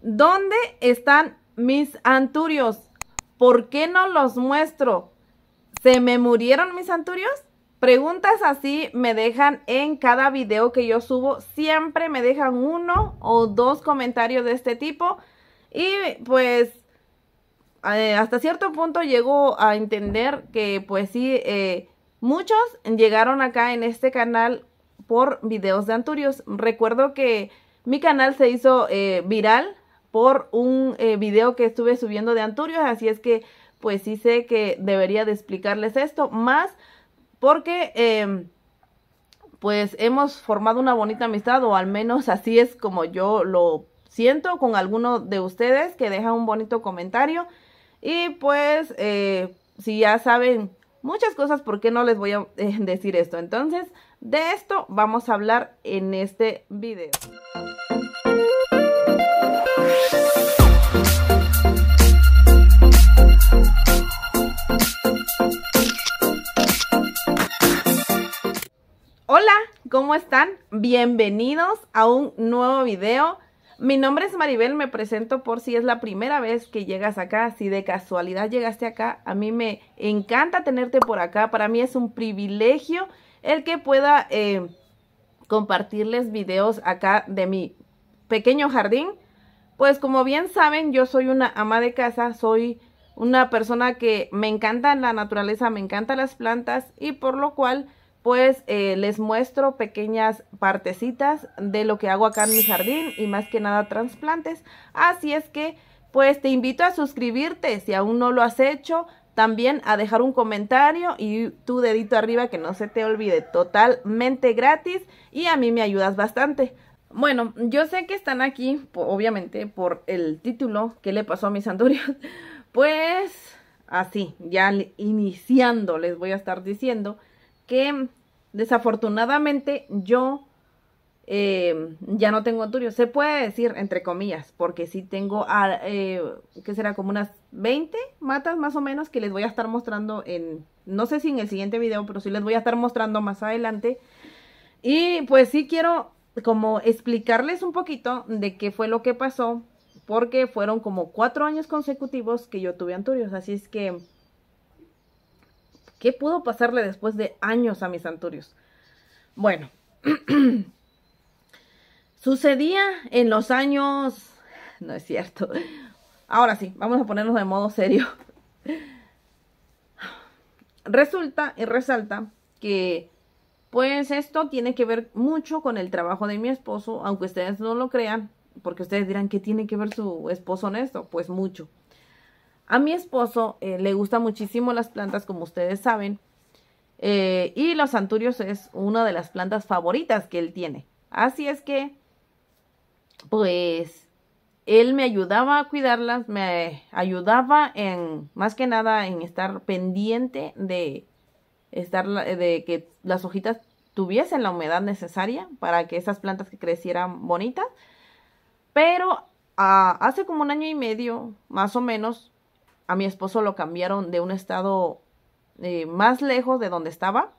¿Dónde están mis anturios? ¿Por qué no los muestro? ¿Se me murieron mis anturios? Preguntas así me dejan en cada video que yo subo. Siempre me dejan uno o dos comentarios de este tipo. Y pues eh, hasta cierto punto llego a entender que pues sí, eh, muchos llegaron acá en este canal por videos de Anturios. Recuerdo que mi canal se hizo eh, viral por un eh, video que estuve subiendo de Anturios, así es que pues sí sé que debería de explicarles esto más porque em, pues hemos formado una bonita amistad o al menos así es como yo lo siento con alguno de ustedes que deja un bonito comentario y pues eh, si ya saben muchas cosas, ¿por qué no les voy a eh, decir esto? Entonces de esto vamos a hablar en este video. ¿Cómo están? Bienvenidos a un nuevo video. Mi nombre es Maribel, me presento por si es la primera vez que llegas acá, si de casualidad llegaste acá, a mí me encanta tenerte por acá, para mí es un privilegio el que pueda eh, compartirles videos acá de mi pequeño jardín. Pues como bien saben, yo soy una ama de casa, soy una persona que me encanta la naturaleza, me encantan las plantas y por lo cual pues eh, les muestro pequeñas partecitas de lo que hago acá en mi jardín y más que nada trasplantes. Así es que pues te invito a suscribirte si aún no lo has hecho, también a dejar un comentario y tu dedito arriba que no se te olvide, totalmente gratis y a mí me ayudas bastante. Bueno, yo sé que están aquí, obviamente, por el título que le pasó a mis sandurias, pues así, ya iniciando les voy a estar diciendo que desafortunadamente yo eh, ya no tengo anturios. Se puede decir, entre comillas, porque sí tengo, ah, eh, que será como unas 20 matas más o menos que les voy a estar mostrando en, no sé si en el siguiente video, pero sí les voy a estar mostrando más adelante. Y pues sí quiero como explicarles un poquito de qué fue lo que pasó, porque fueron como cuatro años consecutivos que yo tuve anturios, así es que ¿Qué pudo pasarle después de años a mis Anturios? Bueno, sucedía en los años... No es cierto. Ahora sí, vamos a ponernos de modo serio. Resulta y resalta que pues esto tiene que ver mucho con el trabajo de mi esposo, aunque ustedes no lo crean, porque ustedes dirán, ¿qué tiene que ver su esposo en esto? Pues mucho. A mi esposo eh, le gustan muchísimo las plantas, como ustedes saben, eh, y los santurios es una de las plantas favoritas que él tiene. Así es que, pues, él me ayudaba a cuidarlas, me ayudaba en, más que nada, en estar pendiente de estar, de que las hojitas tuviesen la humedad necesaria para que esas plantas que crecieran bonitas. Pero ah, hace como un año y medio, más o menos, a mi esposo lo cambiaron de un estado eh, más lejos de donde estaba.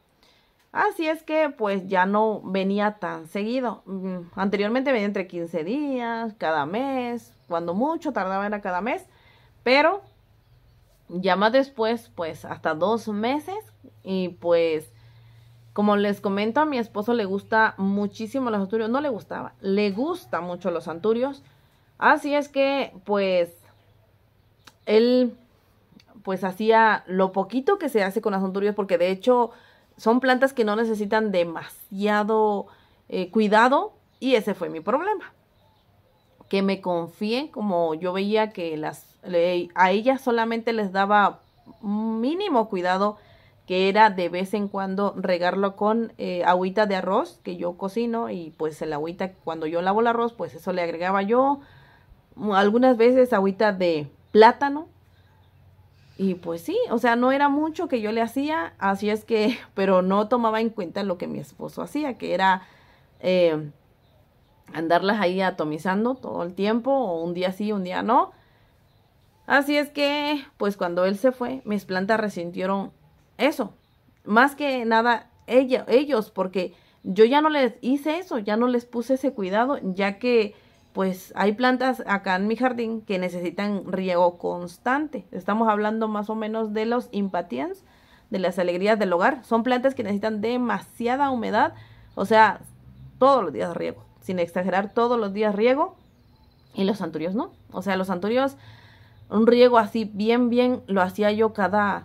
Así es que pues ya no venía tan seguido. Mm, anteriormente venía entre 15 días, cada mes, cuando mucho tardaba era cada mes, pero ya más después pues hasta dos meses y pues como les comento a mi esposo le gusta muchísimo los anturios, no le gustaba, le gusta mucho los anturios. Así es que pues él pues hacía lo poquito que se hace con las porque de hecho son plantas que no necesitan demasiado eh, cuidado y ese fue mi problema. Que me confié, como yo veía que las, a ellas solamente les daba mínimo cuidado, que era de vez en cuando regarlo con eh, agüita de arroz que yo cocino y pues el agüita cuando yo lavo el arroz, pues eso le agregaba yo. Algunas veces agüita de, plátano. Y pues sí, o sea, no era mucho que yo le hacía, así es que, pero no tomaba en cuenta lo que mi esposo hacía, que era eh, andarlas ahí atomizando todo el tiempo, o un día sí, un día no. Así es que, pues cuando él se fue, mis plantas resintieron eso. Más que nada ella, ellos, porque yo ya no les hice eso, ya no les puse ese cuidado, ya que pues hay plantas acá en mi jardín que necesitan riego constante. Estamos hablando más o menos de los impatiens, de las alegrías del hogar. Son plantas que necesitan demasiada humedad, o sea, todos los días riego. Sin exagerar, todos los días riego y los santurios no. O sea, los santurios, un riego así bien, bien, lo hacía yo cada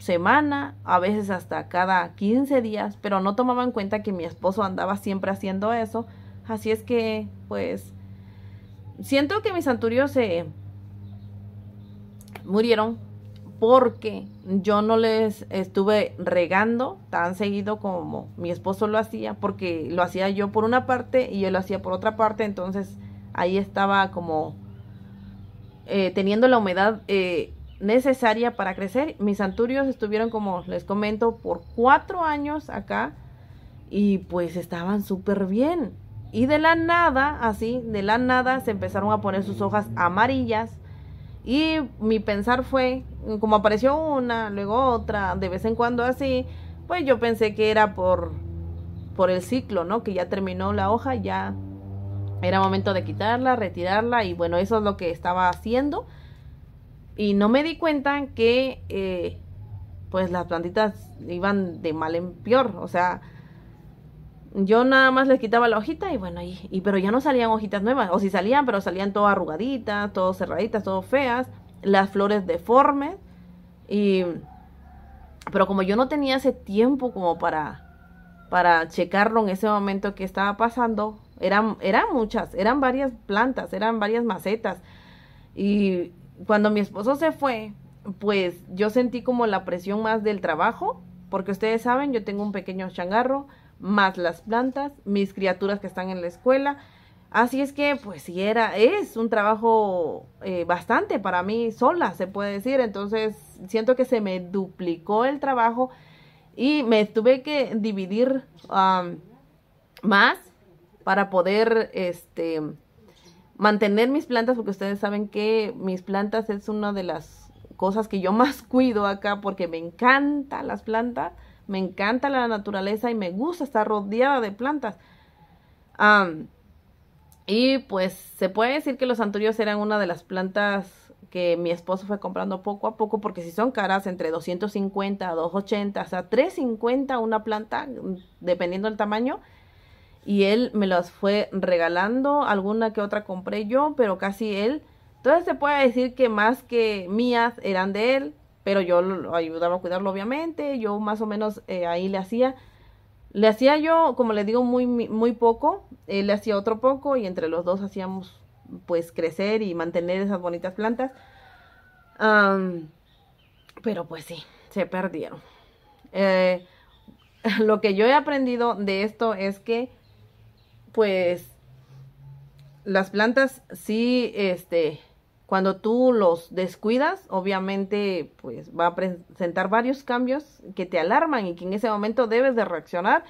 semana, a veces hasta cada 15 días, pero no tomaba en cuenta que mi esposo andaba siempre haciendo eso. Así es que, pues, siento que mis santurios se murieron porque yo no les estuve regando tan seguido como mi esposo lo hacía, porque lo hacía yo por una parte y él lo hacía por otra parte, entonces ahí estaba como eh, teniendo la humedad eh, necesaria para crecer. Mis santurios estuvieron, como les comento, por cuatro años acá y pues estaban súper bien. Y de la nada, así, de la nada, se empezaron a poner sus hojas amarillas. Y mi pensar fue, como apareció una, luego otra, de vez en cuando así, pues yo pensé que era por, por el ciclo, ¿no? Que ya terminó la hoja, ya era momento de quitarla, retirarla y bueno, eso es lo que estaba haciendo. Y no me di cuenta que eh, pues las plantitas iban de mal en peor, o sea, yo nada más les quitaba la hojita y bueno, y, y, pero ya no salían hojitas nuevas, o si salían, pero salían todas arrugaditas, todas cerraditas, todas feas, las flores deformes y pero como yo no tenía ese tiempo como para para checarlo en ese momento que estaba pasando, eran eran muchas, eran varias plantas, eran varias macetas y cuando mi esposo se fue, pues yo sentí como la presión más del trabajo, porque ustedes saben, yo tengo un pequeño changarro más las plantas, mis criaturas que están en la escuela. Así es que, pues si era, es un trabajo eh, bastante para mí sola, se puede decir. Entonces, siento que se me duplicó el trabajo y me tuve que dividir más para poder, este, mantener mis plantas, porque ustedes saben que mis plantas es una de las cosas que yo más cuido acá, porque me encantan las plantas me encanta la naturaleza y me gusta estar rodeada de plantas. y pues se puede decir que los anturios eran una de las plantas que mi esposo fue comprando poco a poco, porque si son caras, entre 250 a 280, hasta 350 una planta, dependiendo del tamaño. Y él me las fue regalando, alguna que otra compré yo, pero casi él. Entonces se puede decir que más que mías eran de él, pero yo lo ayudaba a cuidarlo obviamente, yo más o menos eh, ahí le hacía, le hacía yo, como les digo, muy, muy poco, él eh, le hacía otro poco y entre los dos hacíamos pues crecer y mantener esas bonitas plantas. pero pues sí, se perdieron. Eh, lo que yo he aprendido de esto es que pues las plantas sí, este, cuando tú los descuidas, obviamente, pues va a presentar varios cambios que te alarman y que en ese momento debes de reaccionar.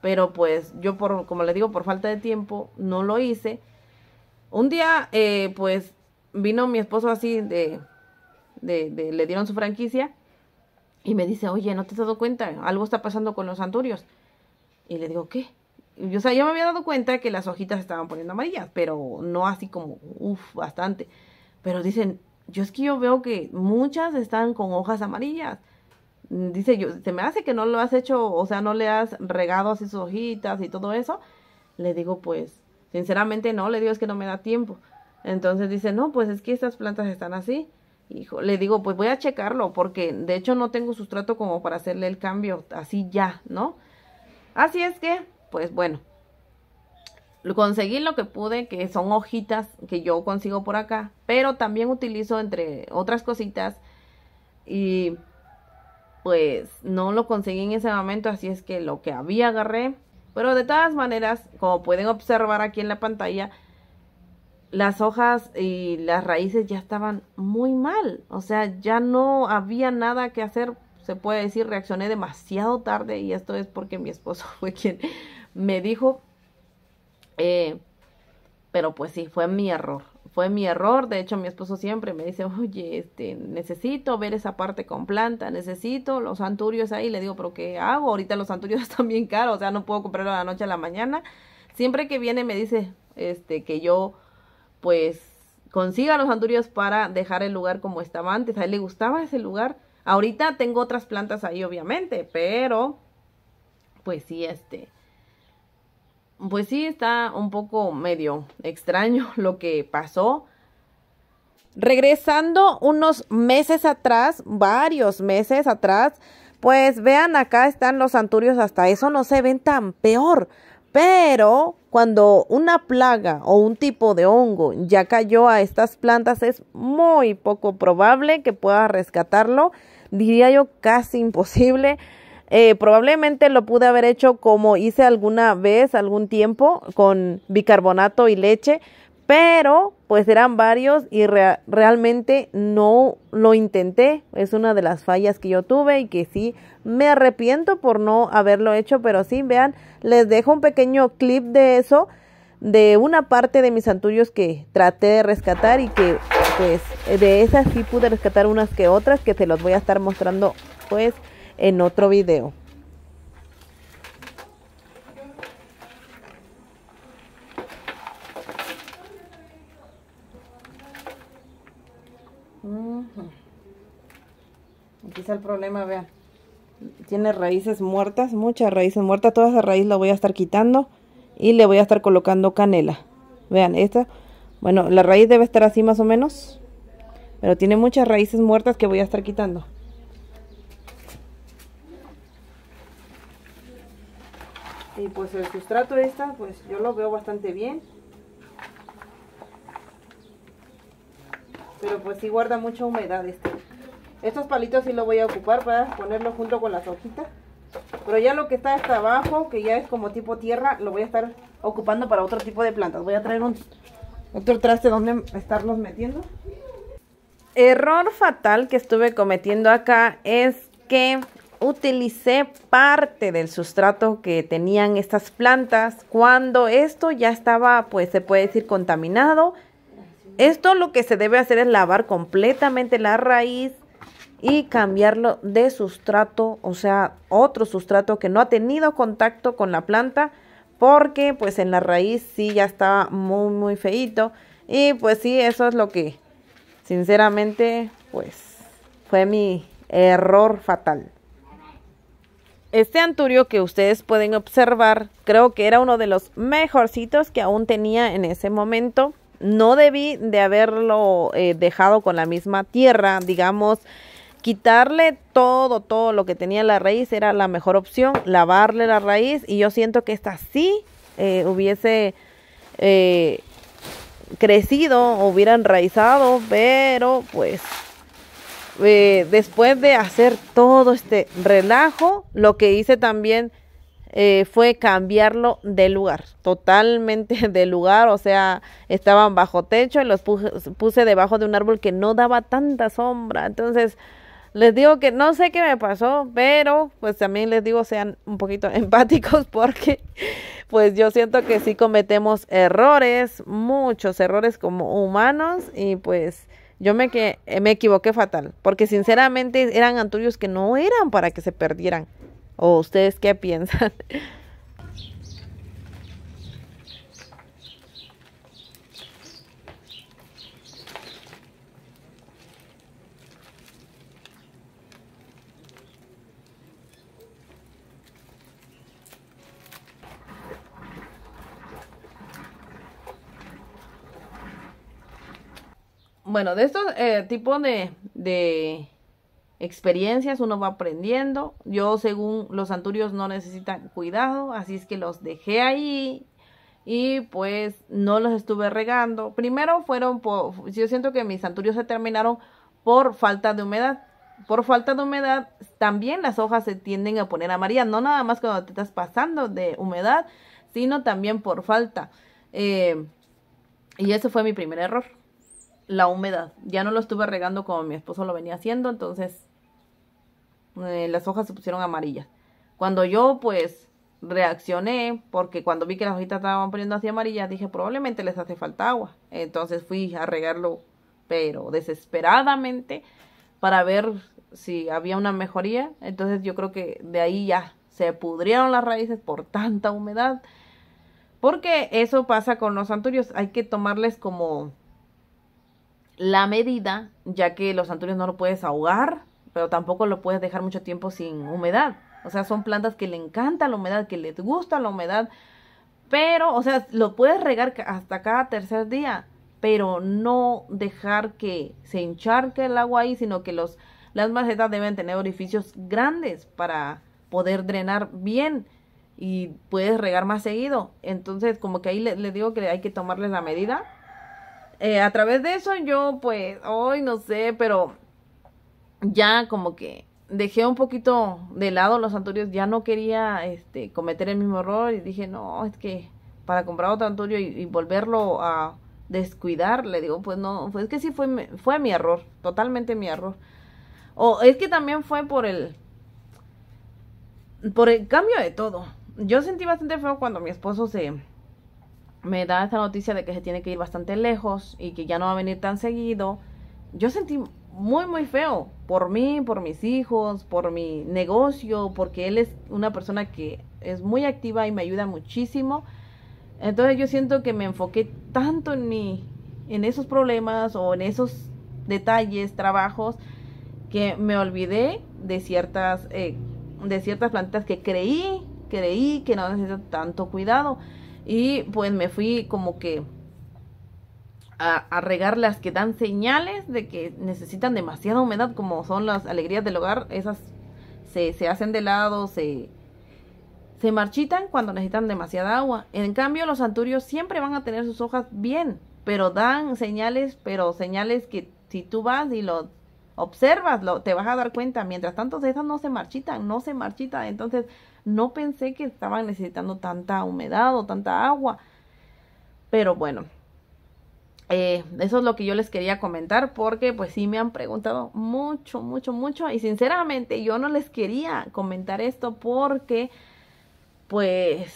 Pero pues yo, por, como le digo, por falta de tiempo, no lo hice. Un día, eh, pues, vino mi esposo así de, de, de, le dieron su franquicia y me dice, oye, ¿no te has dado cuenta? Algo está pasando con los santurios. Y le digo, ¿qué? o sea, yo me había dado cuenta que las hojitas estaban poniendo amarillas, pero no así como, uff, bastante. Pero dicen, yo es que yo veo que muchas están con hojas amarillas. Dice, yo, se me hace que no lo has hecho, o sea, no le has regado así sus hojitas y todo eso. Le digo, pues, sinceramente no, le digo, es que no me da tiempo. Entonces dice, no, pues es que estas plantas están así. Hijo, le digo, pues voy a checarlo, porque de hecho no tengo sustrato como para hacerle el cambio así ya, ¿no? Así es que, pues bueno, conseguí lo que pude, que son hojitas que yo consigo por acá, pero también utilizo entre otras cositas y pues no lo conseguí en ese momento, así es que lo que había agarré, pero de todas maneras, como pueden observar aquí en la pantalla, las hojas y las raíces ya estaban muy mal, o sea, ya no había nada que hacer, se puede decir, reaccioné demasiado tarde y esto es porque mi esposo fue quien me dijo eh, pero pues sí, fue mi error. Fue mi error. De hecho, mi esposo siempre me dice, oye, este, necesito ver esa parte con planta, necesito los anturios ahí. Le digo, pero ¿qué hago? Ahorita los anturios están bien caros, o sea, no puedo comprarlo de la noche a la mañana. Siempre que viene me dice, este, que yo, pues, consiga los anturios para dejar el lugar como estaba antes. A él le gustaba ese lugar. Ahorita tengo otras plantas ahí, obviamente, pero, pues sí, este, pues sí está un poco medio extraño lo que pasó. Regresando unos meses atrás, varios meses atrás, pues vean acá están los anturios, hasta eso no se ven tan peor. Pero cuando una plaga o un tipo de hongo ya cayó a estas plantas, es muy poco probable que pueda rescatarlo. Diría yo casi imposible eh, probablemente lo pude haber hecho como hice alguna vez, algún tiempo, con bicarbonato y leche, pero pues eran varios y realmente no lo intenté. Es una de las fallas que yo tuve y que sí me arrepiento por no haberlo hecho, pero sí, vean, les dejo un pequeño clip de eso, de una parte de mis santullos que traté de rescatar y que pues de esas sí pude rescatar unas que otras que se los voy a estar mostrando pues en otro video. Aquí está el problema, vean. Tiene raíces muertas, muchas raíces muertas. Toda esa raíz la voy a estar quitando y le voy a estar colocando canela. Vean, esta, bueno, la raíz debe estar así más o menos, pero tiene muchas raíces muertas que voy a estar quitando. y pues el sustrato esta pues yo lo veo bastante bien pero pues sí guarda mucha humedad este estos palitos sí lo voy a ocupar para ponerlo junto con las hojitas pero ya lo que está hasta abajo que ya es como tipo tierra lo voy a estar ocupando para otro tipo de plantas voy a traer un otro traste donde estarlos metiendo error fatal que estuve cometiendo acá es que utilicé parte del sustrato que tenían estas plantas cuando esto ya estaba, pues se puede decir, contaminado. Esto lo que se debe hacer es lavar completamente la raíz y cambiarlo de sustrato, o sea, otro sustrato que no ha tenido contacto con la planta, porque pues en la raíz sí ya estaba muy, muy feito. Y pues sí, eso es lo que, sinceramente, pues fue mi error fatal. Este anturio que ustedes pueden observar, creo que era uno de los mejorcitos que aún tenía en ese momento. No debí de haberlo eh, dejado con la misma tierra, digamos, quitarle todo, todo lo que tenía la raíz era la mejor opción, lavarle la raíz y yo siento que esta sí eh, hubiese eh, crecido, hubiera enraizado, pero pues eh, después de hacer todo este relajo, lo que hice también eh, fue cambiarlo de lugar, totalmente de lugar, o sea, estaban bajo techo y los puse, puse debajo de un árbol que no daba tanta sombra. Entonces, les digo que no sé qué me pasó, pero pues también les digo sean un poquito empáticos porque pues yo siento que sí cometemos errores, muchos errores como humanos y pues yo me, que, eh, me equivoqué fatal, porque sinceramente eran anturios que no eran para que se perdieran. ¿O ustedes qué piensan? bueno, de estos eh, tipos de, experiencias uno va aprendiendo. Yo, según los santurios, no necesitan cuidado, así es que los dejé ahí y pues no los estuve regando. Primero fueron, por, yo siento que mis santurios se terminaron por falta de humedad. Por falta de humedad, también las hojas se tienden a poner amarillas, no nada más cuando te estás pasando de humedad, sino también por falta. Eh, y ese fue mi primer error la humedad. Ya no lo estuve regando como mi esposo lo venía haciendo, entonces eh, las hojas se pusieron amarillas. Cuando yo pues reaccioné, porque cuando vi que las hojitas estaban poniendo así amarillas, dije probablemente les hace falta agua. Entonces fui a regarlo, pero desesperadamente, para ver si había una mejoría. Entonces yo creo que de ahí ya se pudrieron las raíces por tanta humedad. Porque eso pasa con los anturios, hay que tomarles como la medida, ya que los anturios no lo puedes ahogar, pero tampoco lo puedes dejar mucho tiempo sin humedad. O sea, son plantas que le encanta la humedad, que les gusta la humedad, pero, o sea, lo puedes regar hasta cada tercer día, pero no dejar que se encharque el agua ahí, sino que los, las macetas deben tener orificios grandes para poder drenar bien y puedes regar más seguido. Entonces, como que ahí les le digo que hay que tomarles la medida eh, a través de eso yo pues, hoy no sé, pero ya como que dejé un poquito de lado los anturios ya no quería este, cometer el mismo error y dije, no, es que para comprar otro anturio y, volverlo a descuidar, le digo, pues no, pues es que sí fue, fue mi error, totalmente mi error. O es que también fue por el, por el cambio de todo. Yo sentí bastante feo cuando mi esposo se, me da esta noticia de que se tiene que ir bastante lejos y que ya no va a venir tan seguido. Yo sentí muy, muy feo por mí, por mis hijos, por mi negocio, porque él es una persona que es muy activa y me ayuda muchísimo. Entonces yo siento que me enfoqué tanto en, mi, en esos problemas o en esos detalles, trabajos, que me olvidé de ciertas, eh, de ciertas plantas que creí, creí que no necesitan tanto cuidado. Y pues me fui como que a, a, regar las que dan señales de que necesitan demasiada humedad, como son las alegrías del hogar. Esas se, se hacen de lado, se, se marchitan cuando necesitan demasiada agua. En cambio, los anturios siempre van a tener sus hojas bien, pero dan señales, pero señales que si tú vas y lo... Observaslo, te vas a dar cuenta. Mientras tanto, esas no se marchitan, no se marchitan. Entonces, no pensé que estaban necesitando tanta humedad o tanta agua. Pero bueno, eh, eso es lo que yo les quería comentar porque pues sí me han preguntado mucho, mucho, mucho. Y sinceramente yo no les quería comentar esto porque pues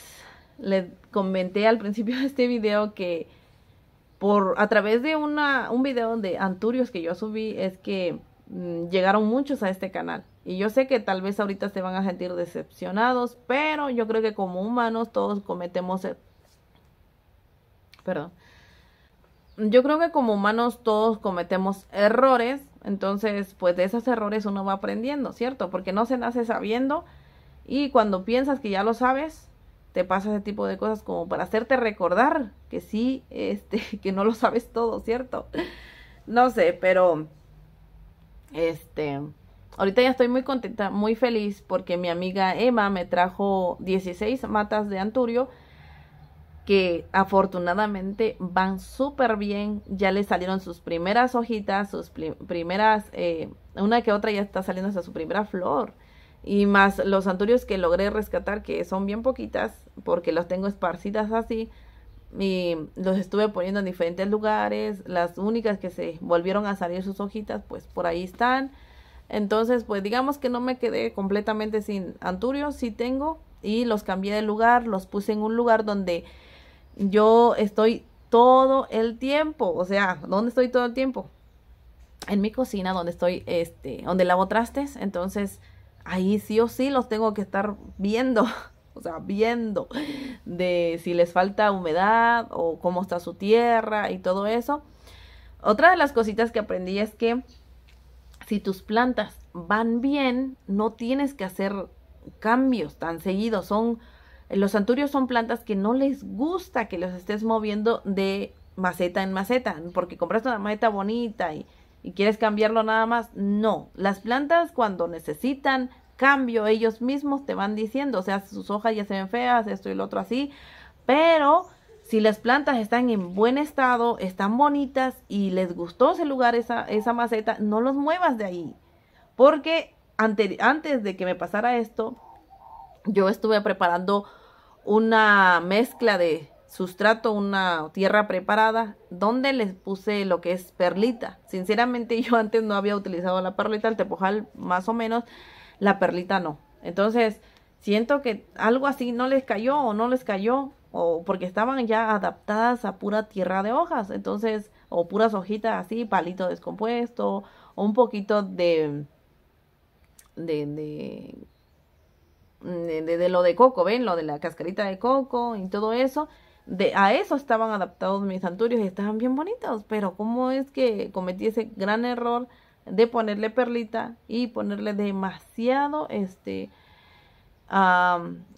les comenté al principio de este video que por a través de un video de Anturios que yo subí es que Mm, llegaron muchos a este canal. Y yo sé que tal vez ahorita se van a sentir decepcionados, pero yo creo que como humanos todos cometemos... E- Perdón. Yo creo que como humanos todos cometemos errores, entonces pues de esos errores uno va aprendiendo, ¿cierto? Porque no se nace sabiendo y cuando piensas que ya lo sabes, te pasa ese tipo de cosas como para hacerte recordar que sí, este, que no lo sabes todo, ¿cierto? No sé, pero este, ahorita ya estoy muy contenta, muy feliz porque mi amiga Emma me trajo 16 matas de anturio que afortunadamente van súper bien. Ya le salieron sus primeras hojitas, sus primeras, eh, una que otra ya está saliendo hasta su primera flor. Y más los anturios que logré rescatar, que son bien poquitas, porque los tengo esparcidas así, y los estuve poniendo en diferentes lugares. Las únicas que se volvieron a salir sus hojitas, pues por ahí están. Entonces, pues digamos que no me quedé completamente sin anturios, sí tengo. Y los cambié de lugar, los puse en un lugar donde yo estoy todo el tiempo. O sea, ¿dónde estoy todo el tiempo? En mi cocina, donde estoy, este, donde lavo trastes. Entonces, ahí sí o sí los tengo que estar viendo. o sea, viendo de si les falta humedad o cómo está su tierra y todo eso. Otra de las cositas que aprendí es que si tus plantas van bien, no tienes que hacer cambios tan seguidos. Son los santurios son plantas que no les gusta que los estés moviendo de maceta en maceta, porque compraste una maceta bonita y, y quieres cambiarlo nada más. No, las plantas cuando necesitan cambio, ellos mismos te van diciendo, o sea, sus hojas ya se ven feas, esto y lo otro así, pero si las plantas están en buen estado, están bonitas y les gustó ese lugar, esa, esa maceta, no los muevas de ahí. Porque antes de que me pasara esto, yo estuve preparando una mezcla de sustrato, una tierra preparada, donde les puse lo que es perlita. Sinceramente yo antes no había utilizado la perlita, el tepojal más o menos, la perlita no. Entonces, siento que algo así no les cayó o no les cayó, o porque estaban ya adaptadas a pura tierra de hojas, entonces, o puras hojitas así, palito descompuesto, o un poquito de, de, de de, lo de coco, ¿ven? Lo de la cascarita de coco y todo eso. De, a eso estaban adaptados mis santurios y estaban bien bonitos, pero ¿cómo es que cometí ese gran error de ponerle perlita y ponerle demasiado este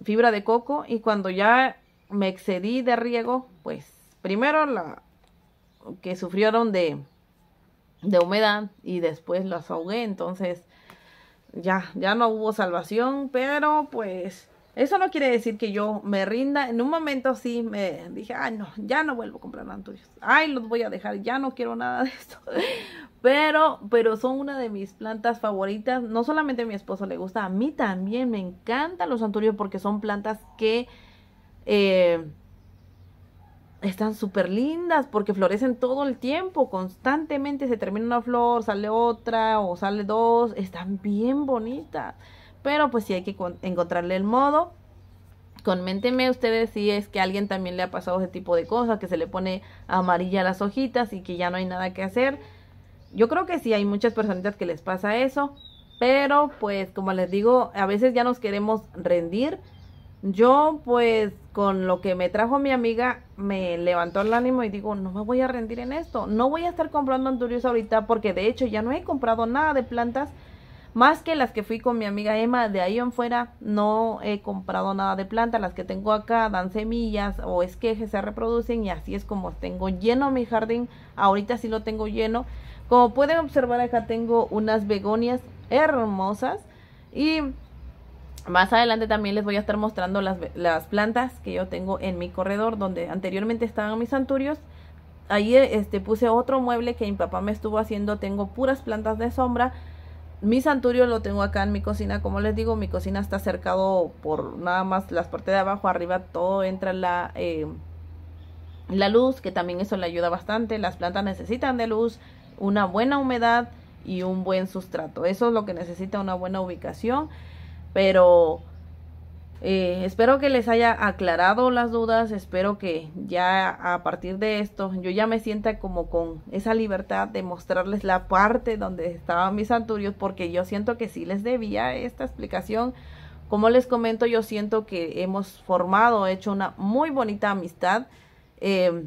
fibra de coco y cuando ya me excedí de riego pues primero la que sufrieron de de humedad y después las ahogué entonces ya ya no hubo salvación pero pues eso no quiere decir que yo me rinda. En un momento sí me dije, ay no, ya no vuelvo a comprar anturios. Ay, los voy a dejar, ya no quiero nada de esto. Pero, pero son una de mis plantas favoritas. No solamente a mi esposo le gusta, a mí también me encantan los anturios porque son plantas que eh, están súper lindas porque florecen todo el tiempo, constantemente se termina una flor, sale otra o sale dos, están bien bonitas. Pero pues sí hay que encontrarle el modo. coménteme ustedes si es que a alguien también le ha pasado ese tipo de cosas, que se le pone amarilla las hojitas y que ya no hay nada que hacer. Yo creo que sí hay muchas personitas que les pasa eso, pero pues como les digo, a veces ya nos queremos rendir. Yo pues con lo que me trajo mi amiga me levantó el ánimo y digo, no me voy a rendir en esto, no voy a estar comprando anturios ahorita porque de hecho ya no he comprado nada de plantas más que las que fui con mi amiga Emma, de ahí en fuera no he comprado nada de planta. Las que tengo acá dan semillas o esquejes, se reproducen y así es como tengo lleno mi jardín. Ahorita sí lo tengo lleno. Como pueden observar acá tengo unas begonias hermosas y más adelante también les voy a estar mostrando las, las, plantas que yo tengo en mi corredor donde anteriormente estaban mis santurios. Ahí este, puse otro mueble que mi papá me estuvo haciendo, tengo puras plantas de sombra mi santurio lo tengo acá en mi cocina. Como les digo, mi cocina está cercado por nada más las partes de abajo, arriba todo entra la, eh, la luz, que también eso le ayuda bastante. Las plantas necesitan de luz, una buena humedad y un buen sustrato. Eso es lo que necesita una buena ubicación. Pero eh, espero que les haya aclarado las dudas, espero que ya a partir de esto yo ya me sienta como con esa libertad de mostrarles la parte donde estaban mis anturios porque yo siento que sí les debía esta explicación. Como les comento, yo siento que hemos formado, hecho una muy bonita amistad. Eh,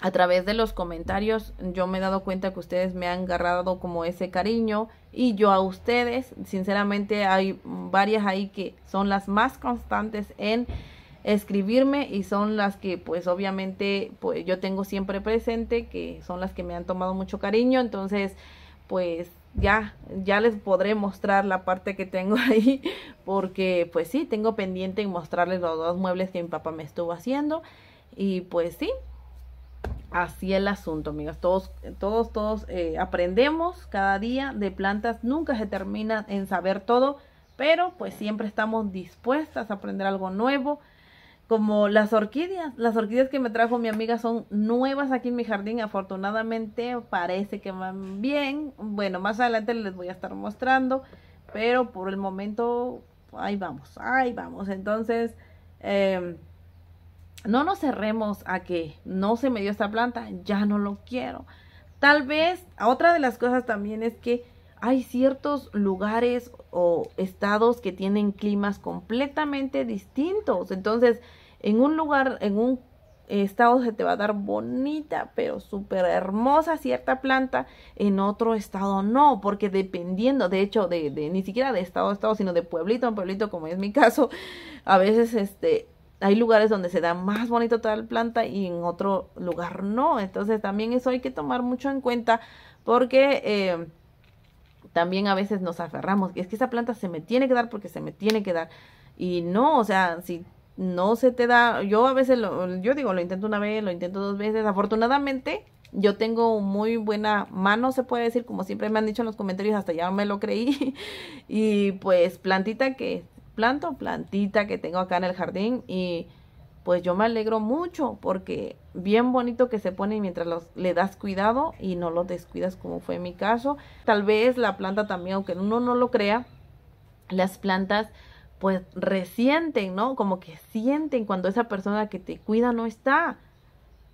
a través de los comentarios yo me he dado cuenta que ustedes me han agarrado como ese cariño y yo a ustedes, sinceramente hay varias ahí que son las más constantes en escribirme y son las que pues obviamente pues yo tengo siempre presente que son las que me han tomado mucho cariño, entonces pues ya, ya les podré mostrar la parte que tengo ahí, porque pues sí, tengo pendiente en mostrarles los dos muebles que mi papá me estuvo haciendo. Y pues sí, así el asunto, amigas. Todos, todos, todos eh, aprendemos cada día de plantas. Nunca se termina en saber todo, pero pues siempre estamos dispuestas a aprender algo nuevo. Como las orquídeas, las orquídeas que me trajo mi amiga son nuevas aquí en mi jardín, afortunadamente parece que van bien. Bueno, más adelante les voy a estar mostrando, pero por el momento ahí vamos, ahí vamos. Entonces, eh, no nos cerremos a que no se me dio esta planta, ya no lo quiero. Tal vez, otra de las cosas también es que hay ciertos lugares o estados que tienen climas completamente distintos. Entonces, en un lugar, en un estado se te va a dar bonita, pero súper hermosa cierta planta, en otro estado no, porque dependiendo, de hecho, de, ni siquiera de estado a estado, sino de pueblito a pueblito, como es mi caso, a veces este hay lugares donde se da más bonito tal planta y en otro lugar no. Entonces también eso hay que tomar mucho en cuenta porque eh, también a veces nos aferramos. Y es que esa planta se me tiene que dar porque se me tiene que dar. Y no, o sea, si no se te da, yo a veces, lo, yo digo, lo intento una vez, lo intento dos veces. Afortunadamente, yo tengo muy buena mano, se puede decir, como siempre me han dicho en los comentarios, hasta ya me lo creí. y pues plantita que planto, plantita que tengo acá en el jardín y pues yo me alegro mucho porque bien bonito que se pone mientras le das cuidado y no lo descuidas como fue mi caso. Tal vez la planta también, aunque uno no lo crea, las plantas pues resienten, ¿no? Como que sienten cuando esa persona que te cuida no está.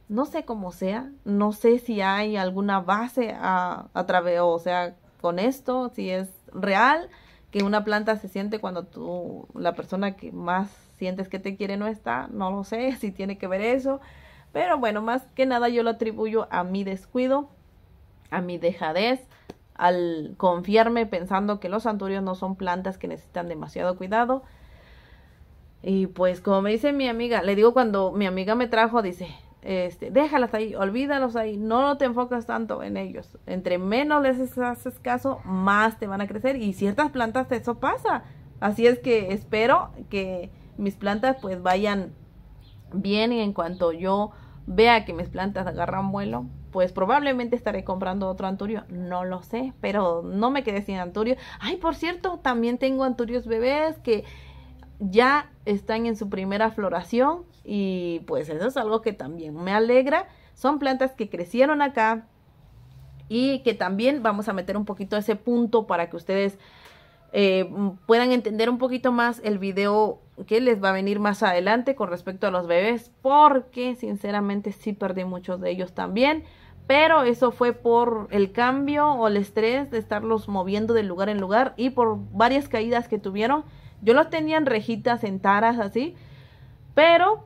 No sé cómo sea, no sé si hay alguna base a, a través, o sea, con esto, si es real, que una planta se siente cuando tú, la persona que más sientes que te quiere no está, no lo sé si tiene que ver eso, pero bueno, más que nada yo lo atribuyo a mi descuido, a mi dejadez, al confiarme pensando que los santurios no son plantas que necesitan demasiado cuidado. Y pues como me dice mi amiga, le digo cuando mi amiga me trajo, dice, este, déjalas ahí, olvídalos ahí, no te enfocas tanto en ellos. Entre menos les haces caso, más te van a crecer y ciertas plantas eso pasa. Así es que espero que mis plantas pues vayan bien y en cuanto yo vea que mis plantas agarran vuelo, pues probablemente estaré comprando otro anturio, no lo sé, pero no me quedé sin anturio. Ay, por cierto, también tengo anturios bebés que ya están en su primera floración y pues eso es algo que también me alegra. Son plantas que crecieron acá y que también vamos a meter un poquito ese punto para que ustedes eh, puedan entender un poquito más el video que les va a venir más adelante con respecto a los bebés porque sinceramente sí perdí muchos de ellos también pero eso fue por el cambio o el estrés de estarlos moviendo de lugar en lugar y por varias caídas que tuvieron yo los tenía en rejitas, en taras, así. Pero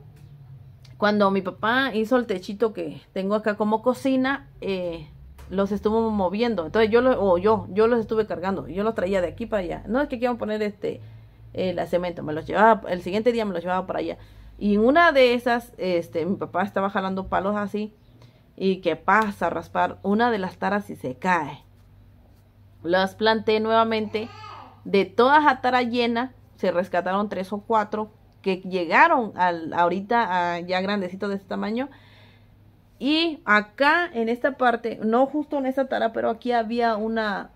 cuando mi papá hizo el techito que tengo acá como cocina, eh, los estuvo moviendo. Entonces yo, lo, yo, yo los estuve cargando. Yo los traía de aquí para allá. No es que quieran poner este, el eh, cemento. Me los llevaba, el siguiente día me los llevaba para allá. Y en una de esas, este, mi papá estaba jalando palos así. Y que pasa a raspar una de las taras y se cae. Las planté nuevamente de todas a tara llena se rescataron tres o cuatro que llegaron al, ahorita a ya grandecitos de este tamaño. Y acá en esta parte, no justo en esta tara, pero aquí había una,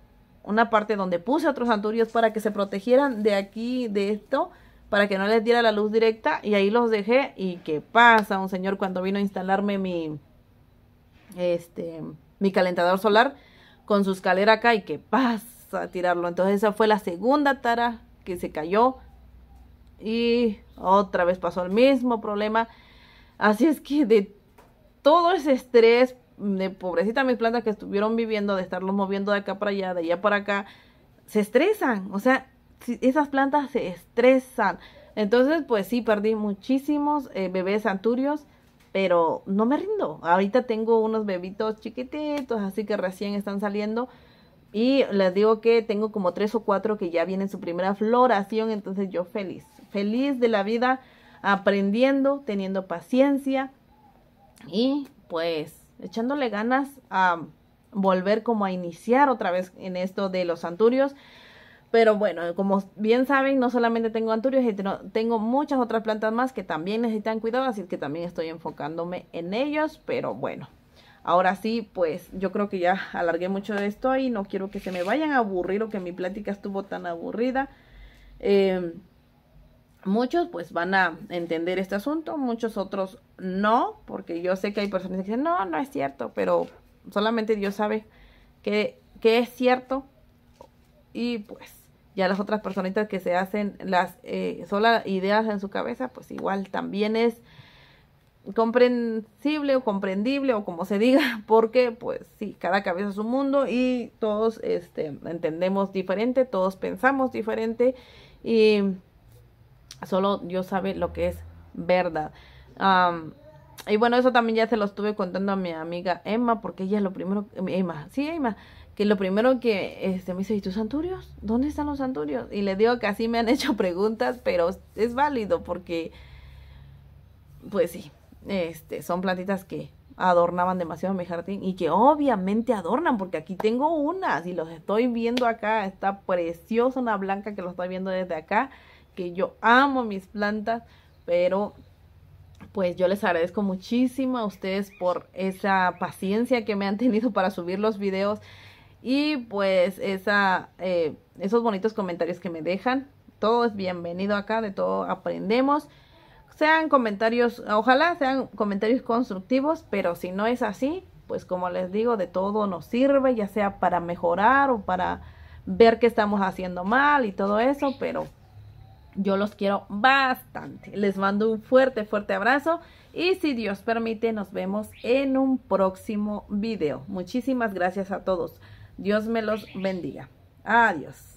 una parte donde puse otros anturios para que se protegieran de aquí, de esto, para que no les diera la luz directa. Y ahí los dejé. ¿Y qué pasa? Un señor cuando vino a instalarme mi, este, mi calentador solar con su escalera acá. ¿Y qué pasa? Tirarlo. Entonces esa fue la segunda tara que se cayó y otra vez pasó el mismo problema. Así es que de todo ese estrés de pobrecita mis plantas que estuvieron viviendo, de estarlos moviendo de acá para allá, de allá para acá, se estresan. O sea, esas plantas se estresan. Entonces, pues sí, perdí muchísimos eh, bebés anturios, pero no me rindo. Ahorita tengo unos bebitos chiquititos, así que recién están saliendo. Y les digo que tengo como tres o cuatro que ya vienen su primera floración, entonces yo feliz, feliz de la vida, aprendiendo, teniendo paciencia y pues echándole ganas a volver como a iniciar otra vez en esto de los anturios. Pero bueno, como bien saben, no solamente tengo anturios, tengo muchas otras plantas más que también necesitan cuidado, así que también estoy enfocándome en ellos, pero bueno. Ahora sí, pues yo creo que ya alargué mucho de esto y no quiero que se me vayan a aburrir o que mi plática estuvo tan aburrida. Eh, muchos pues van a entender este asunto, muchos otros no, porque yo sé que hay personas que dicen, no, no es cierto, pero solamente Dios sabe que, es cierto. Y pues ya las otras personitas que se hacen las eh, solas ideas en su cabeza, pues igual también es comprensible o comprendible o como se diga, porque pues sí, cada cabeza es un mundo y todos este, entendemos diferente, todos pensamos diferente y solo Dios sabe lo que es verdad. y bueno, eso también ya se lo estuve contando a mi amiga Emma, porque ella es lo primero, eh, Emma, sí, Emma, que lo primero que este, me dice, ¿y tus santurios? ¿Dónde están los santurios? Y le digo que así me han hecho preguntas, pero es válido porque, pues sí, este, son plantitas que adornaban demasiado mi jardín y que obviamente adornan porque aquí tengo unas y los estoy viendo acá, está preciosa una blanca que lo estoy viendo desde acá, que yo amo mis plantas, pero pues yo les agradezco muchísimo a ustedes por esa paciencia que me han tenido para subir los videos y pues esa, eh, esos bonitos comentarios que me dejan. Todo es bienvenido acá, de todo aprendemos sean comentarios, ojalá sean comentarios constructivos, pero si no es así, pues como les digo, de todo nos sirve, ya sea para mejorar o para ver qué estamos haciendo mal y todo eso, pero yo los quiero bastante. Les mando un fuerte, fuerte abrazo y si Dios permite, nos vemos en un próximo video. Muchísimas gracias a todos. Dios me los bendiga. Adiós.